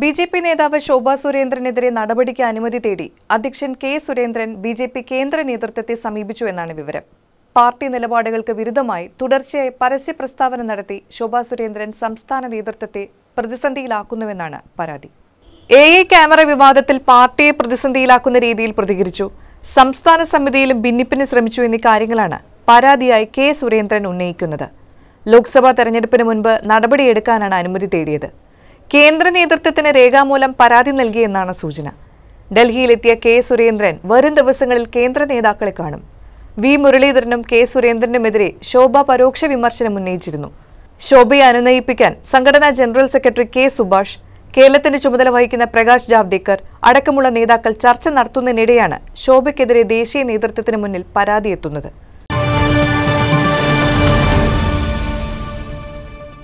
B J P നേതാവ് ശോഭാ സുരേന്ദ്രനെതിരെ നടപടിക്ക് അനുമതി തേടി അധ്യക്ഷൻ K Surendran B J P കേന്ദ്ര നേതൃത്വത്തെ സമീപിച്ചു എന്നാണ് വിവരം പാർട്ടി നിലപാടുകൾക്ക് വിരുദ്ധമായി തുടർച്ചയായി പരസ്യ പ്രസ്താവന നടത്തി ശോഭാ സുരേന്ദ്രൻ സംസ്ഥാന നേതൃത്വത്തെ പ്രതിസന്ധിയിലാക്കുന്നുവെന്നാണ് പരാതി എ എ ക്യാമറ വിവാദത്തിൽ പാർട്ടിയെ പ്രതിസന്ധിയിലാക്കുന്ന രീതിയിൽ പ്രതികരിച്ചു സംസ്ഥാന സമിതിയിലും ഭിന്നിപ്പിന് ശ്രമിച്ചു എന്നീ കാര്യങ്ങളാണ് പരാതിയായി കെ സുരേന്ദ്രൻ ഉന്നയിക്കുന്നത് ലോക്സഭാ തെരഞ്ഞെടുപ്പിന് മുൻപ് നടപടിയെടുക്കാനാണ് അനുമതി തേടിയത് കേന്ദ്ര നേതൃത്വത്തിന് രേഖാമൂലം പരാതി നൽകിയെന്നാണ് സൂചന ഡൽഹിയിലെത്തിയ കെ സുരേന്ദ്രൻ വരും ദിവസങ്ങളിൽ കേന്ദ്ര നേതാക്കളെ കാണും വി മുരളീധരനും കെ സുരേന്ദ്രനുമെതിരെ ശോഭ പരോക്ഷ വിമർശനം ഉന്നയിച്ചിരുന്നു ശോഭയെ അനുനയിപ്പിക്കാൻ സംഘടനാ ജനറൽ സെക്രട്ടറി കെ സുഭാഷ് കേരളത്തിന്റെ ചുമതല വഹിക്കുന്ന പ്രകാശ് ജാവ്ദേക്കർ അടക്കമുള്ള നേതാക്കൾ ചർച്ച നടത്തുന്നതിനിടെയാണ് ശോഭയ്ക്കെതിരെ ദേശീയ നേതൃത്വത്തിന് മുന്നിൽ പരാതിയെത്തുന്നത്